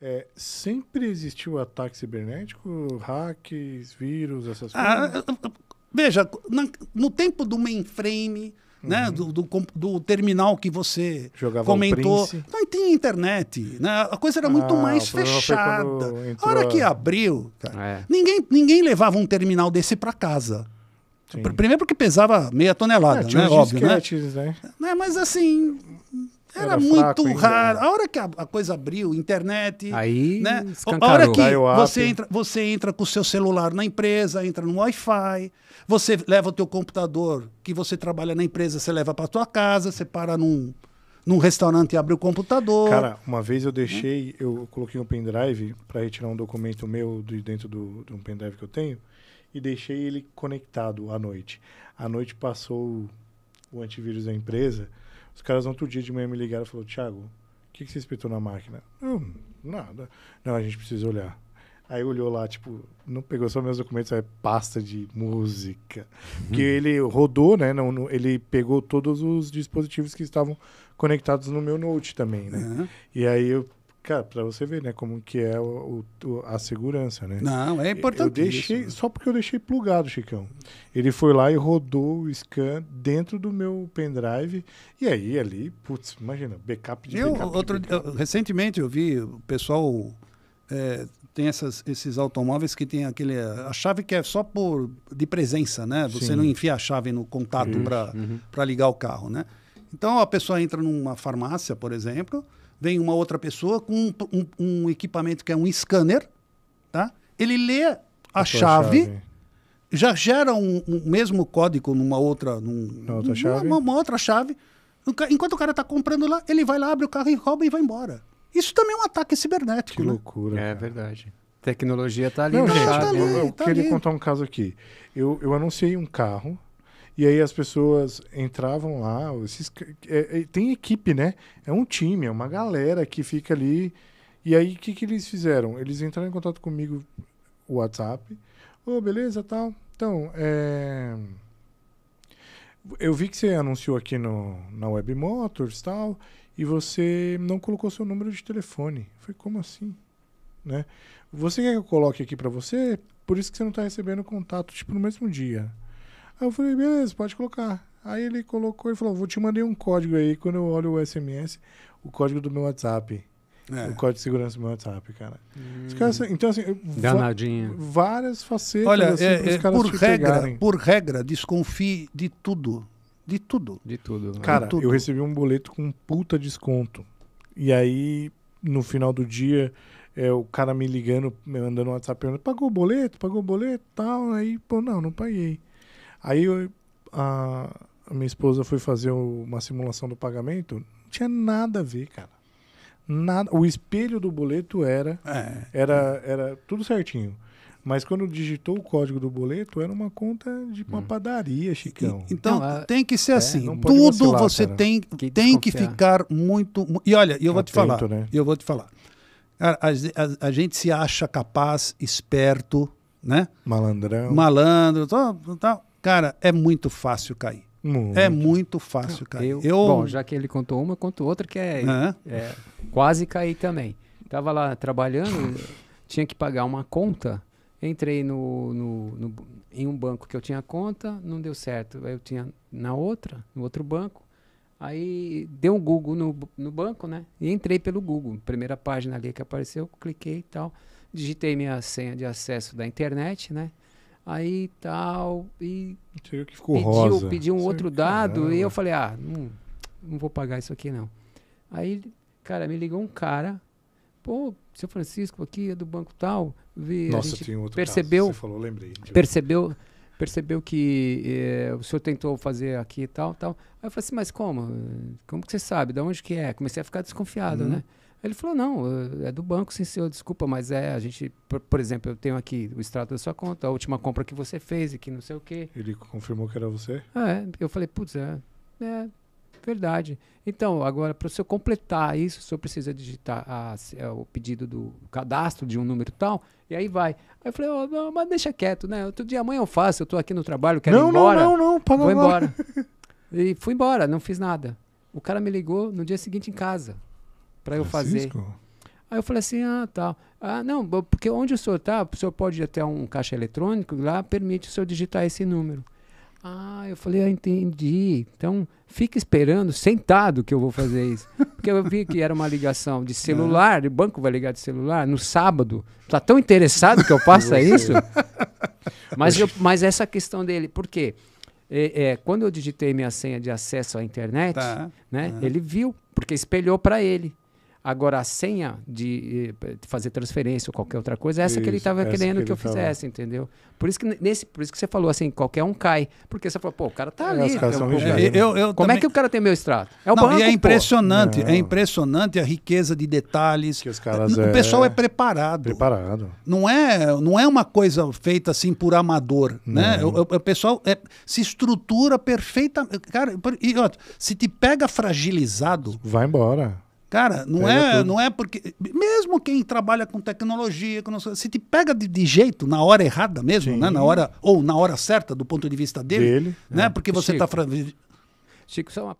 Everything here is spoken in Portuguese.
É, sempre existiu ataque cibernético, hacks, vírus, essas ah, coisas? Ah, veja, no tempo do mainframe, né, uhum. né, do, do, do, terminal que você Jogava comentou, não tinha internet. Né? A coisa era muito ah, mais fechada. A hora que abriu, cara, é. ninguém, ninguém levava um terminal desse para casa. Sim. Primeiro porque pesava meia tonelada, é, né? Óbvio, né? né? né? Mas assim, era, era muito fraco, raro. A hora que a, a, coisa abriu, internet. Aí, né? A hora que você entra, você entra com o seu celular na empresa, entra no Wi-Fi, você leva o teu computador que você trabalha na empresa, você leva para tua casa, você para num, num restaurante e abre o computador. Cara, uma vez eu deixei, eu coloquei um pendrive para retirar um documento meu de dentro do, de um pendrive que eu tenho e deixei ele conectado à noite. À noite passou o antivírus da empresa os caras, outro dia de manhã, me ligaram e falaram: Thiago, o que, que você espetou na máquina? Hum, nada. Não, a gente precisa olhar. Aí olhou lá, tipo, não pegou só meus documentos, é pasta de música. Uhum. Que ele rodou, né? Não, ele pegou todos os dispositivos que estavam conectados no meu Note também, né? Uhum. E aí eu Cara, para você ver, né, como que é o, o, a segurança, né? Não, é importante. Eu deixei isso, só porque eu deixei plugado, Chicão. Ele foi lá e rodou o scan dentro do meu pendrive e aí ali, putz, imagina, backup de eu, backup outro, de backup. Eu, recentemente eu vi o pessoal é, tem essas, esses automóveis que tem aquele a chave que é só por de presença, né? Você Sim. não enfia a chave no contato para uhum. para ligar o carro, né? Então a pessoa entra numa farmácia, por exemplo, vem uma outra pessoa com um, um, um equipamento que é um scanner, tá? Ele lê a, a chave, chave, já gera um, um, mesmo código numa outra, num, outra chave. Uma, uma outra chave. Enquanto o cara está comprando lá, ele vai lá, abre o carro e rouba e vai embora. Isso também é um ataque cibernético. Que né? loucura. É verdade. Tecnologia está ali. Não, gente, tá ali, eu, né? eu tá queria ali. contar um caso aqui. Eu, eu anunciei um carro e aí as pessoas entravam lá. Esses, é, é, tem equipe, né? É um time, é uma galera que fica ali. E aí o que, que eles fizeram? Eles entraram em contato comigo o WhatsApp. Ô, oh, beleza, tal. Então, é... Eu vi que você anunciou aqui no, na Web Motors tal, e você não colocou seu número de telefone. Foi como assim? Né? Você quer que eu coloque aqui para você? Por isso que você não está recebendo contato, tipo, no mesmo dia. Aí eu falei, beleza, pode colocar. Aí ele colocou, e falou, vou te mandar um código aí. Quando eu olho o SMS, o código do meu WhatsApp. É. O código de segurança do meu WhatsApp, cara. Hum. Caras, então, assim, Danadinha. várias facetas. Olha, assim, é, é, por, regra, pegarem. por regra, desconfie de tudo. De tudo. De tudo. Cara, de tudo. eu recebi um boleto com um puta desconto. E aí, no final do dia, é, o cara me ligando, me mandando um WhatsApp pagou o boleto? Pagou o boleto? Tal. Aí, pô, não, não paguei. Aí eu, a, a minha esposa foi fazer uma simulação do pagamento, não tinha nada a ver, cara. Nada, o espelho do boleto era, é. era, é. era tudo certinho. Mas quando digitou o código do boleto, era uma conta de uma hum. padaria, Chicão. então, não, é- tem que ser é, assim. Tudo vacilar, você cara. tem que, tem que ficar muito. E olha, eu vou Atento, te falar. Né? Eu vou te falar. A, a, a, gente se acha capaz, esperto, né? Malandrão. Malandro, tal, tal. Tá, Cara, é muito fácil cair. Muito. É muito fácil cair. Eu, eu, Bom, já que ele contou uma, eu conto outra que é, é quase caí também. Tava lá trabalhando, tinha que pagar uma conta. Entrei no, no, no, em um banco que eu tinha conta, não deu certo. Aí eu tinha na outra, no outro banco. Aí deu um Google no, no banco, né? E entrei pelo Google. Primeira página ali que apareceu, cliquei e tal. Digitei minha senha de acesso da internet, né? Aí tal, e que ficou pediu, rosa. pediu um Sei outro que dado caramba. e eu falei, ah, não, não vou pagar isso aqui não. Aí, cara, me ligou um cara, pô, seu Francisco aqui é do banco tal, vi, Nossa, tem outro percebeu, caso. você falou, lembrei. Percebeu, percebeu que eh, o senhor tentou fazer aqui e tal, tal. Aí eu falei assim, mas como? Como que você sabe? Da onde que é? Comecei a ficar desconfiado, hum. né? Ele falou, não, é, é do banco, sim, senhor, desculpa, mas é, a gente, por, por, exemplo, eu tenho aqui o extrato da sua conta, a última compra que você fez e que não sei o quê. Ele confirmou que era você? É, eu falei, putz, é, é verdade. Então, agora, para o senhor completar isso, o senhor precisa digitar a, a, é, o pedido do cadastro de um número tal, e aí vai. Aí eu falei, oh, não, mas deixa quieto, né? Outro dia, amanhã eu faço, eu estou aqui no trabalho, quero não, ir embora. Não, não, não, não, Vou embora. e fui embora, não fiz nada. O cara me ligou no dia seguinte em casa para eu fazer. Aí eu falei assim, ah, tal. Tá. Ah, não, porque onde o senhor está, o senhor pode ir até um caixa eletrônico, lá permite o senhor digitar esse número. Ah, eu falei, ah, entendi. Então, fica esperando, sentado, que eu vou fazer isso. Porque eu vi que era uma ligação de celular, é. o banco vai ligar de celular, no sábado. Está tão interessado que eu faça isso? Mas, eu, mas essa questão dele, por quê? É, é, quando eu digitei minha senha de acesso à internet, tá. né, ah. ele viu, porque espelhou para ele. Agora, a senha eh, de, fazer transferência ou qualquer outra coisa, é essa isso, que ele estava querendo que, eu tava... fizesse, entendeu? Por isso, que nesse, por isso que você falou assim, qualquer um cai. Porque você falou, pô, o cara tá é, ali. eu, é, é, eu, né? eu Como também... é que o cara tem meu extrato? É o Não, banco, e é impressionante, é impressionante a riqueza de detalhes. Que os caras o pessoal é preparado. Preparado. Não é, não é uma coisa feita assim por amador, né? não. né? O, o, o pessoal se estrutura perfeitamente. Cara, e, ó, se te pega fragilizado... Vai embora Cara, não é, não é porque. Mesmo quem trabalha com tecnologia, com se te pega de, de, jeito na hora errada mesmo, né? Na hora, ou na hora certa, do ponto de vista dele, dele né? É. Porque você está. Chico, Chico, só uma